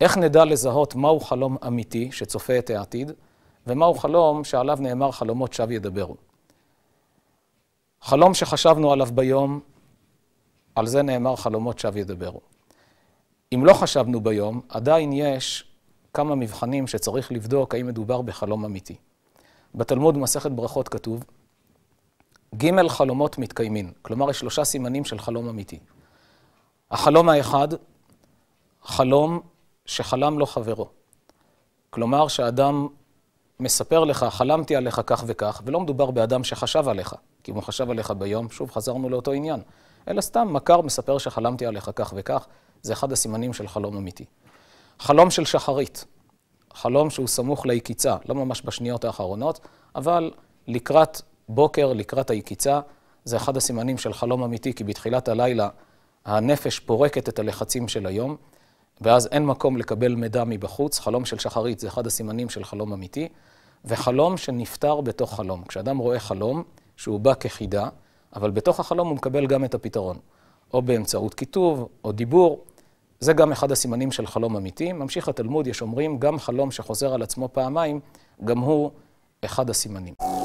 איך נדע לזהות מהו חלום אמיתי שצופה את העתיד, ומהו חלום שעליו נאמר חלומות שווא ידברו? חלום שחשבנו עליו ביום, על זה נאמר חלומות שווא ידברו. אם לא חשבנו ביום, עדיין יש כמה מבחנים שצריך לבדוק האם מדובר בחלום אמיתי. בתלמוד מסכת ברכות כתוב, ג' חלומות מתקיימים, כלומר יש שלושה סימנים של חלום אמיתי. החלום האחד, חלום שחלם לו חברו. כלומר, שאדם מספר לך, חלמתי עליך כך וכך, ולא מדובר באדם שחשב עליך, כי אם הוא חשב עליך ביום, שוב חזרנו לאותו עניין, אלא סתם מכר מספר שחלמתי עליך כך וכך, זה אחד הסימנים של חלום אמיתי. חלום של שחרית, חלום שהוא סמוך ליקיצה, לא ממש בשניות האחרונות, אבל לקראת בוקר, לקראת היקיצה, זה אחד הסימנים של חלום אמיתי, כי בתחילת הלילה הנפש פורקת את הלחצים של היום. ואז אין מקום לקבל מידע מבחוץ. חלום של שחרית זה אחד הסימנים של חלום אמיתי, וחלום שנפתר בתוך חלום. כשאדם רואה חלום שהוא בא כחידה, אבל בתוך החלום הוא מקבל גם את הפתרון. או באמצעות כיתוב, או דיבור. זה גם אחד הסימנים של חלום אמיתי. ממשיך התלמוד, יש אומרים, גם חלום שחוזר על עצמו פעמיים, גם הוא אחד הסימנים.